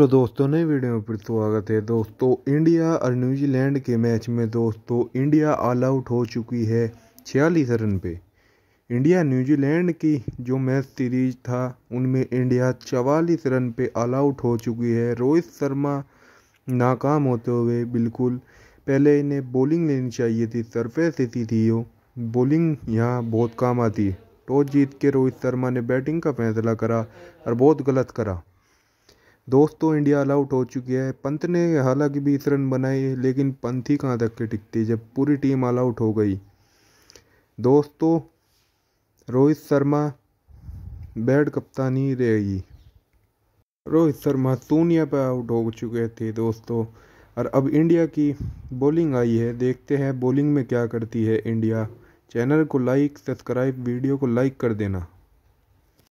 तो दोस्तों नए वीडियो में फिर तो स्वागत है दोस्तों इंडिया और न्यूजीलैंड के मैच में दोस्तों इंडिया ऑल आउट हो चुकी है छियालीस रन पे इंडिया न्यूजीलैंड की जो मैच सीरीज था उनमें इंडिया चवालीस रन पे ऑल आउट हो चुकी है रोहित शर्मा नाकाम होते हुए बिल्कुल पहले इन्हें बॉलिंग लेनी चाहिए थी सरफेस ऐसी थी वो बॉलिंग यहाँ बहुत काम आती है टॉस जीत के रोहित शर्मा ने बैटिंग का फैसला करा और बहुत गलत करा दोस्तों इंडिया आल आउट हो चुकी है पंत ने हालांकि बीस रन बनाए लेकिन पंत ही कहाँ तक के टिकती जब पूरी टीम आल आउट हो गई दोस्तों रोहित शर्मा बैड कप्तानी रहेगी रोहित शर्मा सोनिया पर आउट हो चुके थे दोस्तों और अब इंडिया की बॉलिंग आई है देखते हैं बॉलिंग में क्या करती है इंडिया चैनल को लाइक सब्सक्राइब वीडियो को लाइक कर देना